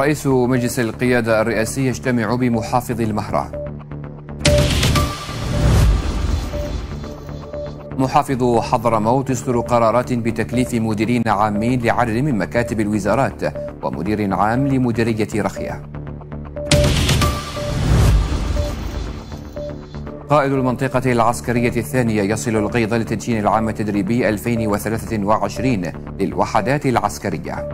رئيس مجلس القيادة الرئاسي يجتمع بمحافظ المهرة محافظ حضرموت يصدر قرارات بتكليف مديرين عامين لعدد من مكاتب الوزارات ومدير عام لمديرية رخية قائد المنطقة العسكرية الثانية يصل الغيض للتدشين العام التدريبي 2023 للوحدات العسكرية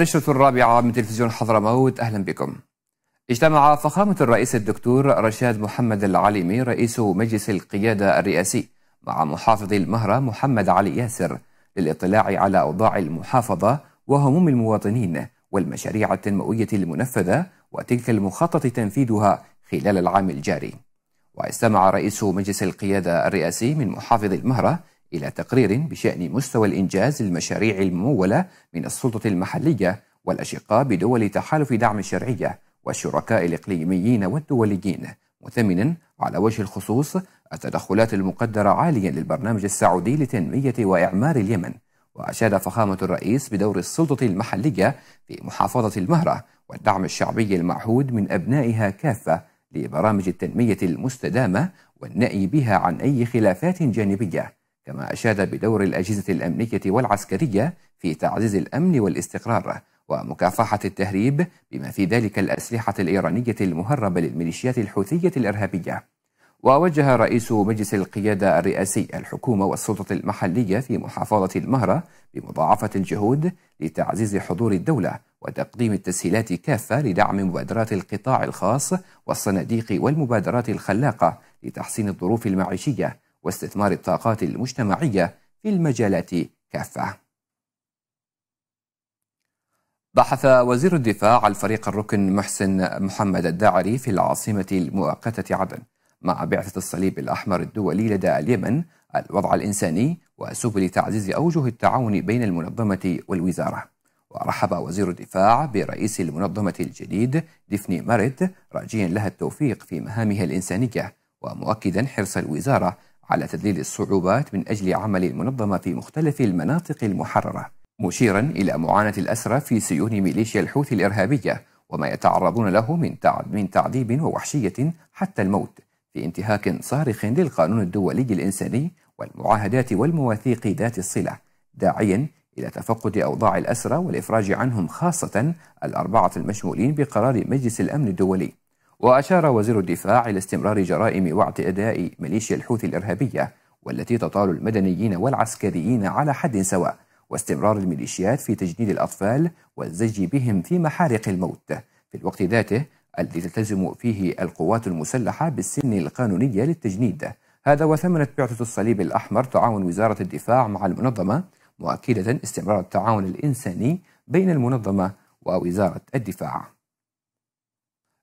نشرة الرابعة من تلفزيون حضرموت أهلا بكم اجتمع فخامة الرئيس الدكتور رشاد محمد العليمي رئيس مجلس القيادة الرئاسي مع محافظ المهرة محمد علي ياسر للاطلاع على أوضاع المحافظة وهموم المواطنين والمشاريع التنموية المنفذة وتلك المخطط تنفيذها خلال العام الجاري واستمع رئيس مجلس القيادة الرئاسي من محافظ المهرة إلى تقرير بشأن مستوى الإنجاز للمشاريع الممولة من السلطة المحلية والأشقاء بدول تحالف دعم الشرعية والشركاء الإقليميين والدوليين مثمنا على وجه الخصوص التدخلات المقدرة عاليا للبرنامج السعودي لتنمية وإعمار اليمن وأشاد فخامة الرئيس بدور السلطة المحلية في محافظة المهرة والدعم الشعبي المعهود من أبنائها كافة لبرامج التنمية المستدامة والنأي بها عن أي خلافات جانبية كما أشاد بدور الأجهزة الأمنية والعسكرية في تعزيز الأمن والاستقرار ومكافحة التهريب بما في ذلك الأسلحة الإيرانية المهربة للميليشيات الحوثية الإرهابية ووجه رئيس مجلس القيادة الرئاسي الحكومة والسلطة المحلية في محافظة المهرة بمضاعفة الجهود لتعزيز حضور الدولة وتقديم التسهيلات كافة لدعم مبادرات القطاع الخاص والصناديق والمبادرات الخلاقة لتحسين الظروف المعيشية واستثمار الطاقات المجتمعية في المجالات كافة بحث وزير الدفاع الفريق الركن محسن محمد الداعري في العاصمة المؤقتة عدن مع بعثة الصليب الأحمر الدولي لدى اليمن الوضع الإنساني وسبل تعزيز أوجه التعاون بين المنظمة والوزارة ورحب وزير الدفاع برئيس المنظمة الجديد دفني مارد راجيا لها التوفيق في مهامها الإنسانية ومؤكدا حرص الوزارة على تذليل الصعوبات من أجل عمل المنظمة في مختلف المناطق المحررة مشيرا إلى معاناة الأسرى في سيون ميليشيا الحوثي الإرهابية وما يتعرضون له من من تعذيب ووحشية حتى الموت في انتهاك صارخ للقانون الدولي الإنساني والمعاهدات والمواثيق ذات الصلة داعيا إلى تفقد أوضاع الأسرى والإفراج عنهم خاصة الأربعة المشمولين بقرار مجلس الأمن الدولي وأشار وزير الدفاع إلى استمرار جرائم واعتداء ميليشيا الحوثي الإرهابية والتي تطال المدنيين والعسكريين على حد سواء واستمرار الميليشيات في تجنيد الأطفال والزج بهم في محارق الموت في الوقت ذاته الذي تلتزم فيه القوات المسلحة بالسن القانونية للتجنيد هذا وثمنت بعثة الصليب الأحمر تعاون وزارة الدفاع مع المنظمة مؤكدة استمرار التعاون الإنساني بين المنظمة ووزارة الدفاع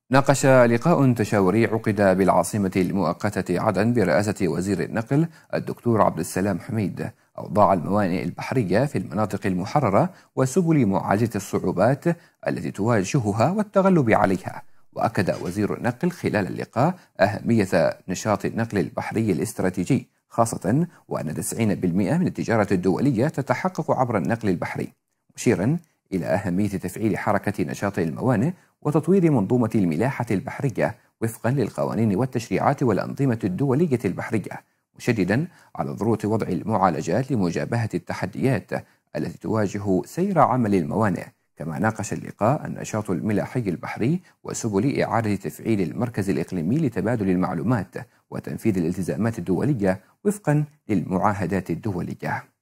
ناقش لقاء تشاوري عقد بالعاصمة المؤقتة عدن برئاسة وزير النقل الدكتور عبد السلام حميد أوضاع الموانئ البحرية في المناطق المحررة وسبل معالجة الصعوبات التي تواجهها والتغلب عليها وأكد وزير النقل خلال اللقاء أهمية نشاط النقل البحري الاستراتيجي خاصة وأن 90% من التجارة الدولية تتحقق عبر النقل البحري مشيرا إلى أهمية تفعيل حركة نشاط الموانئ وتطوير منظومة الملاحة البحرية وفقا للقوانين والتشريعات والأنظمة الدولية البحرية مشددا على ضرورة وضع المعالجات لمجابهة التحديات التي تواجه سير عمل الموانئ كما ناقش اللقاء النشاط الملاحي البحري وسبل إعادة تفعيل المركز الإقليمي لتبادل المعلومات وتنفيذ الالتزامات الدولية وفقا للمعاهدات الدولية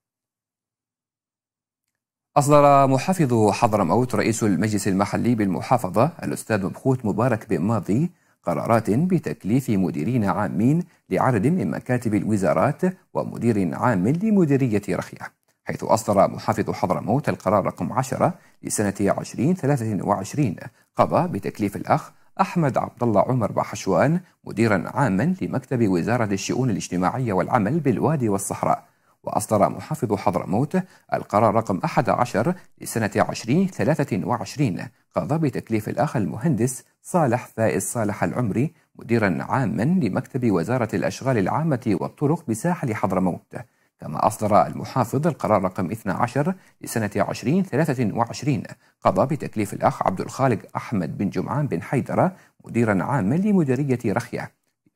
أصدر محافظ حضرموت رئيس المجلس المحلي بالمحافظة الأستاذ مبخوت مبارك بن ماضي قرارات بتكليف مديرين عامين لعدد من مكاتب الوزارات ومدير عام لمديرية رخية حيث أصدر محافظ حضرموت القرار رقم 10 لسنة 2023 قضى بتكليف الأخ أحمد عبد الله عمر بحشوان مديرا عاما لمكتب وزارة الشؤون الاجتماعية والعمل بالوادي والصحراء وأصدر محافظ حضرموت القرار رقم 11 لسنة 2023 قضى بتكليف الأخ المهندس صالح فائز صالح العمري مديرا عاما لمكتب وزارة الأشغال العامة والطرق بساحل حضرموت كما أصدر المحافظ القرار رقم 12 لسنة 2023 قضى بتكليف الأخ عبد الخالق أحمد بن جمعان بن حيدرة مديرا عاما لمديرية رخية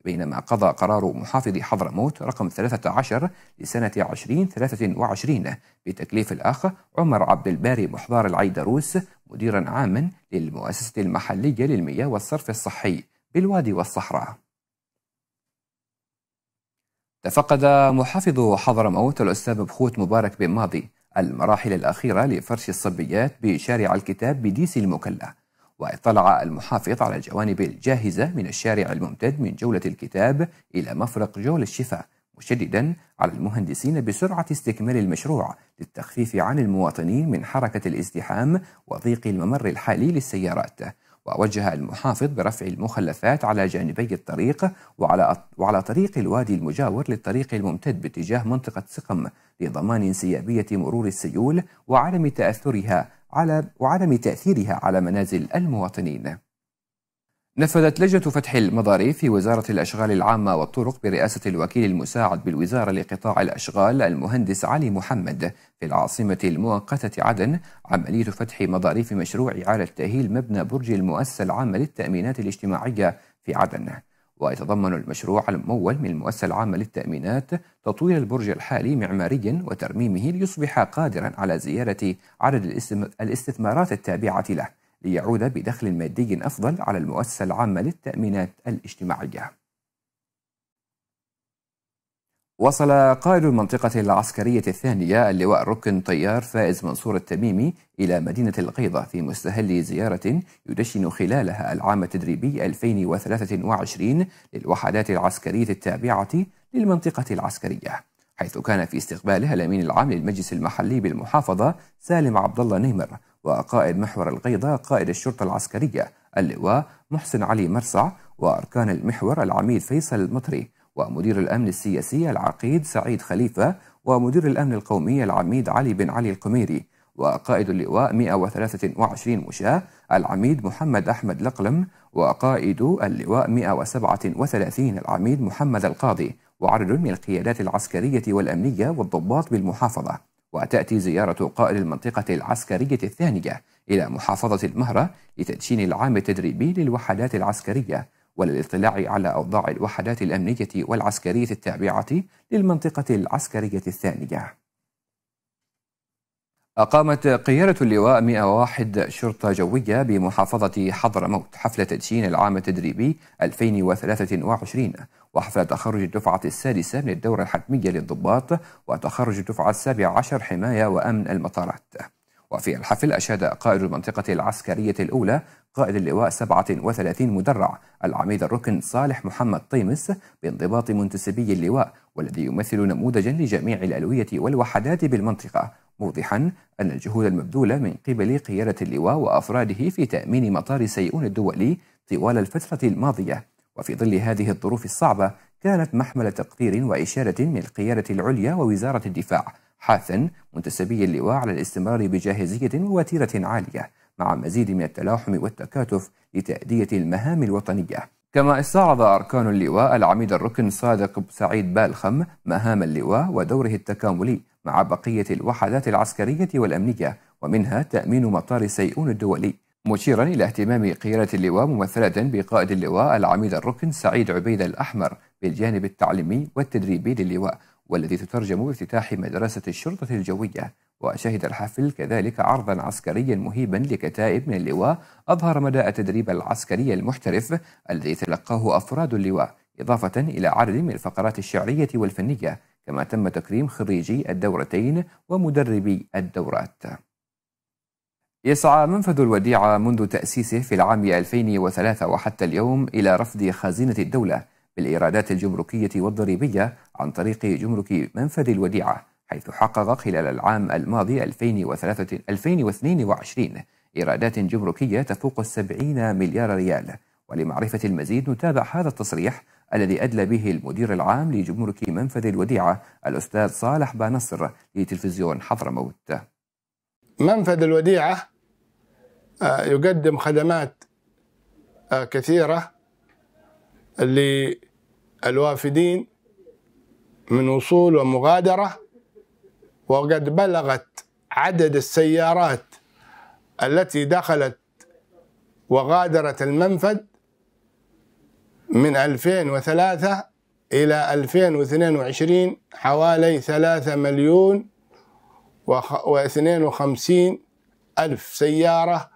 بينما قضى قرار محافظ حضرموت رقم 13 لسنة 2023 بتكليف الأخ عمر عبد الباري محضار العيدروس مديرا عاما للمؤسسة المحلية للمياه والصرف الصحي بالوادي والصحراء تفقد محافظ حضرموت الأستاذ بخوت مبارك بن ماضي المراحل الأخيرة لفرش الصبيات بشارع الكتاب بديس المكلا واطلع المحافظ على الجوانب الجاهزة من الشارع الممتد من جولة الكتاب إلى مفرق جول الشفاء مشددا على المهندسين بسرعة استكمال المشروع للتخفيف عن المواطنين من حركة الازدحام وضيق الممر الحالي للسيارات ووجه المحافظ برفع المخلفات على جانبي الطريق وعلى, وعلى طريق الوادي المجاور للطريق الممتد باتجاه منطقة سقم لضمان انسيابية مرور السيول وعدم تأثرها على وعدم تأثيرها على منازل المواطنين. نفذت لجنة فتح المضاريف في وزارة الأشغال العامة والطرق برئاسة الوكيل المساعد بالوزارة لقطاع الأشغال المهندس علي محمد في العاصمة المؤقتة عدن عملية فتح مضاريف مشروع إعادة تأهيل مبنى برج المؤسسة العامة للتأمينات الاجتماعية في عدن ويتضمن المشروع الممول من المؤسسة العامة للتأمينات تطوير البرج الحالي معماريا وترميمه ليصبح قادرا على زيادة عدد الاستثمارات التابعة له ليعود بدخل مادي أفضل على المؤسسة العامة للتأمينات الاجتماعية وصل قائد المنطقة العسكرية الثانية اللواء ركن طيار فائز منصور التميمي إلى مدينة القيضة في مستهل زيارة يدشن خلالها العام التدريبي 2023 للوحدات العسكرية التابعة للمنطقة العسكرية حيث كان في استقبالها الأمين العام للمجلس المحلي بالمحافظة سالم عبد الله نيمر وقائد محور القيضة قائد الشرطة العسكرية اللواء محسن علي مرصع وأركان المحور العميد فيصل المطري ومدير الأمن السياسي العقيد سعيد خليفة ومدير الأمن القومي العميد علي بن علي القميري وقائد اللواء 123 مشاة العميد محمد أحمد لقلم وقائد اللواء 137 العميد محمد القاضي وعدد من القيادات العسكرية والأمنية والضباط بالمحافظة وتأتي زيارة قائد المنطقة العسكرية الثانية إلى محافظة المهرة لتدشين العام التدريبي للوحدات العسكرية وللاطلاع على أوضاع الوحدات الأمنية والعسكرية التابعة للمنطقة العسكرية الثانية أقامت قيادة اللواء 101 شرطة جوية بمحافظة حضرموت حفل تدشين العام التدريبي 2023 وحفل تخرج الدفعة السادسة من الدورة الحتمية للضباط وتخرج الدفعة السابعة عشر حماية وأمن المطارات وفي الحفل أشاد قائد المنطقة العسكرية الأولى قائد اللواء 37 مدرع العميد الركن صالح محمد طيمس بانضباط منتسبي اللواء والذي يمثل نموذجا لجميع الألوية والوحدات بالمنطقة موضحا أن الجهود المبذولة من قبل قيادة اللواء وأفراده في تأمين مطار سيئون الدولي طوال الفترة الماضية وفي ظل هذه الظروف الصعبة كانت محمل تقدير وإشارة من القيادة العليا ووزارة الدفاع حاثا منتسبي اللواء على الاستمرار بجاهزية ووتيرة عالية مع مزيد من التلاحم والتكاتف لتأدية المهام الوطنية كما استعرض أركان اللواء العميد الركن صادق سعيد بالخم مهام اللواء ودوره التكاملي مع بقية الوحدات العسكرية والأمنية ومنها تأمين مطار سيئون الدولي مشيرا إلى اهتمام قيادة اللواء ممثلة بقائد اللواء العميد الركن سعيد عبيد الأحمر بالجانب التعليمي والتدريبي للواء والذي تترجم بافتتاح مدرسة الشرطة الجوية وشهد الحفل كذلك عرضا عسكريا مهيبا لكتائب من اللواء أظهر مدى التدريب العسكري المحترف الذي تلقاه أفراد اللواء إضافة إلى عدد من الفقرات الشعرية والفنية كما تم تكريم خريجي الدورتين ومدربي الدورات يسعى منفذ الوديعة منذ تأسيسه في العام 2003 وحتى اليوم إلى رفض خزينة الدولة بالإيرادات الجمركية والضريبية عن طريق جمرك منفذ الوديعة حيث حقق خلال العام الماضي 2022 إيرادات جمركية تفوق السبعين مليار ريال ولمعرفة المزيد نتابع هذا التصريح الذي أدلى به المدير العام لجمرك منفذ الوديعة الأستاذ صالح بانصر لتلفزيون حضرموت منفذ الوديعة آه، يقدم خدمات آه، كثيرة للوافدين من وصول ومغادرة وقد بلغت عدد السيارات التي دخلت وغادرت المنفذ من 2003 إلى 2022 حوالي 3 مليون و52 ألف سيارة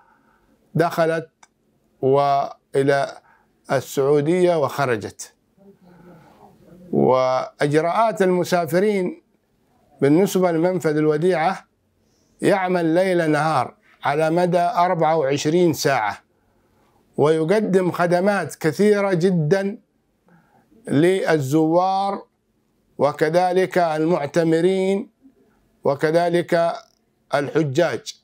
دخلت وإلى السعودية وخرجت واجراءات المسافرين بالنسبه لمنفذ الوديعه يعمل ليل نهار على مدى 24 ساعه ويقدم خدمات كثيره جدا للزوار وكذلك المعتمرين وكذلك الحجاج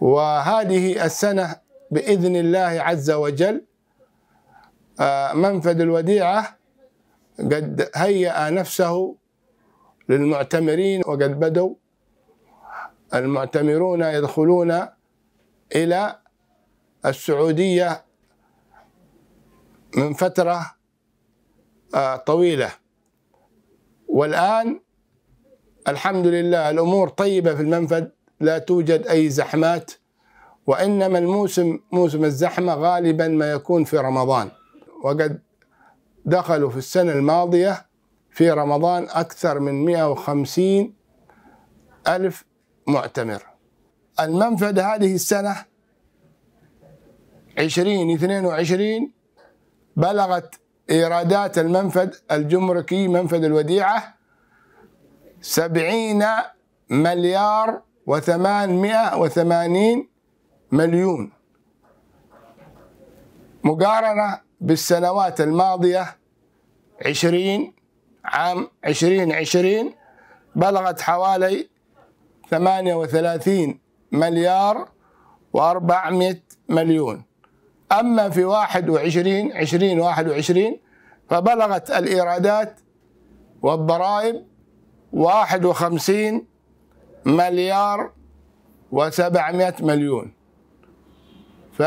وهذه السنه باذن الله عز وجل آه، منفذ الوديعه قد هيأ نفسه للمعتمرين وقد بدوا المعتمرون يدخلون إلى السعودية من فترة آه، طويلة والآن الحمد لله الأمور طيبة في المنفذ لا توجد أي زحمات وإنما الموسم موسم الزحمة غالبا ما يكون في رمضان وقد دخلوا في السنة الماضية في رمضان أكثر من 150 ألف معتمر المنفذ هذه السنة 2022 بلغت إيرادات المنفذ الجمركي منفذ الوديعة 70 مليار و880 مليون مقارنة بالسنوات الماضية 20 عام 2020 بلغت حوالي 38 مليار و400 مليون أما في 21 2021 فبلغت الإيرادات والضرائب 51 مليار و700 مليون ف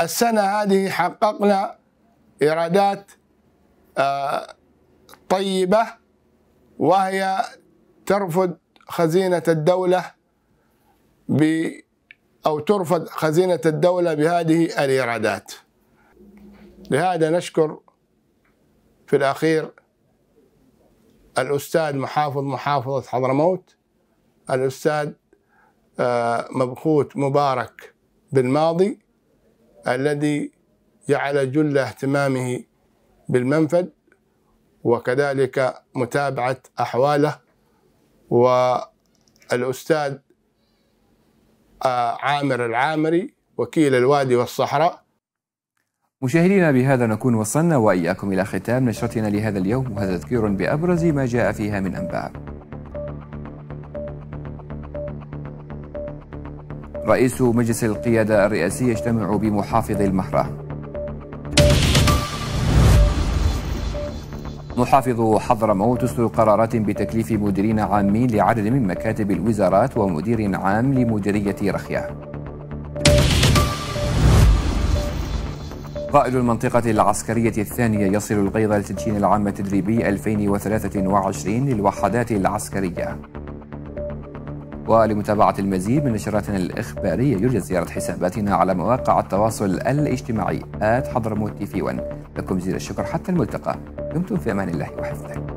السنة هذه حققنا إيرادات آه، طيبة وهي ترفد خزينة الدولة ب أو ترفد خزينة الدولة بهذه الإيرادات لهذا نشكر في الأخير الأستاذ محافظ محافظة حضرموت الأستاذ آه، مبخوت مبارك بالماضي الذي جعل جل اهتمامه بالمنفذ وكذلك متابعة أحواله والأستاذ آه، عامر العامري وكيل الوادي والصحراء مشاهدينا بهذا نكون وصلنا وإياكم إلى ختام نشرتنا لهذا اليوم وهذا تذكير بأبرز ما جاء فيها من أنباء رئيس مجلس القيادة الرئاسي يجتمع بمحافظ المحرة محافظ حضرموت يصدر قرارات بتكليف مديرين عامين لعدد من مكاتب الوزارات ومدير عام لمديرية رخية قائد المنطقة العسكرية الثانية يصل الغيض لتدشين العام التدريبي 2023 للوحدات العسكرية ولمتابعة المزيد من نشراتنا الإخبارية يرجى زيارة حساباتنا على مواقع التواصل الاجتماعي آت حضرموت تي في ون لكم جزيل الشكر حتى الملتقى دمتم في أمان الله وحفظه